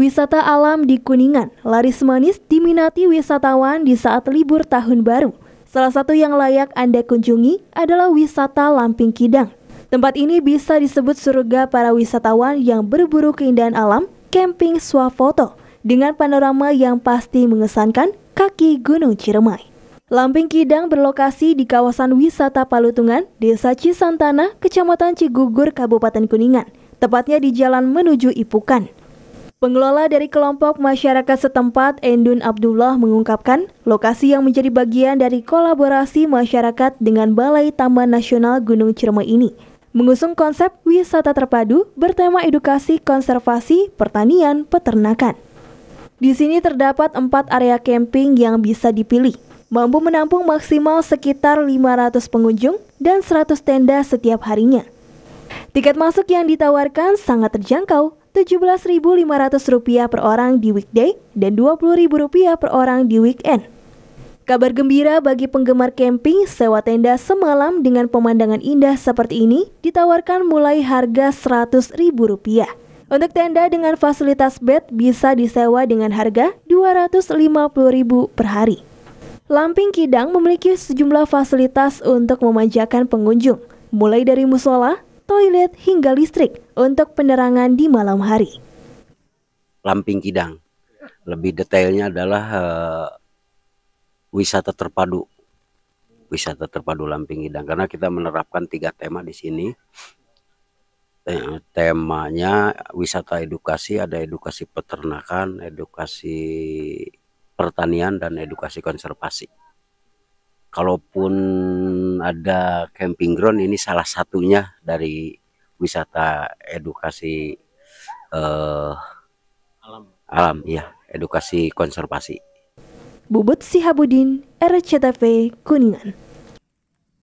Wisata alam di Kuningan laris manis diminati wisatawan di saat libur tahun baru. Salah satu yang layak Anda kunjungi adalah wisata Lamping Kidang. Tempat ini bisa disebut surga para wisatawan yang berburu keindahan alam, camping swafoto, dengan panorama yang pasti mengesankan kaki Gunung Ciremai. Lamping Kidang berlokasi di kawasan wisata Palutungan, Desa Cisantana, Kecamatan Cigugur, Kabupaten Kuningan, tepatnya di jalan menuju Ipukan. Pengelola dari kelompok masyarakat setempat Endun Abdullah mengungkapkan, lokasi yang menjadi bagian dari kolaborasi masyarakat dengan Balai Taman Nasional Gunung Ciremai ini mengusung konsep wisata terpadu bertema edukasi, konservasi, pertanian, peternakan. Di sini terdapat empat area camping yang bisa dipilih, mampu menampung maksimal sekitar 500 pengunjung dan 100 tenda setiap harinya. Tiket masuk yang ditawarkan sangat terjangkau Rp17.500 per orang di weekday dan Rp20.000 per orang di weekend. Kabar gembira bagi penggemar camping, sewa tenda semalam dengan pemandangan indah seperti ini ditawarkan mulai harga Rp100.000. Untuk tenda dengan fasilitas bed bisa disewa dengan harga Rp250.000 per hari. Lamping Kidang memiliki sejumlah fasilitas untuk memanjakan pengunjung, mulai dari musola, toilet, hingga listrik untuk penerangan di malam hari. Lamping Kidang. Lebih detailnya adalah uh, wisata terpadu. Wisata terpadu Lamping Kidang karena kita menerapkan tiga tema di sini. Temanya wisata edukasi, ada edukasi peternakan, edukasi pertanian dan edukasi konservasi kalaupun ada camping ground ini salah satunya dari wisata edukasi eh, alam. alam ya edukasi konservasi. Bubut Sihabudin, RCTV Kuningan.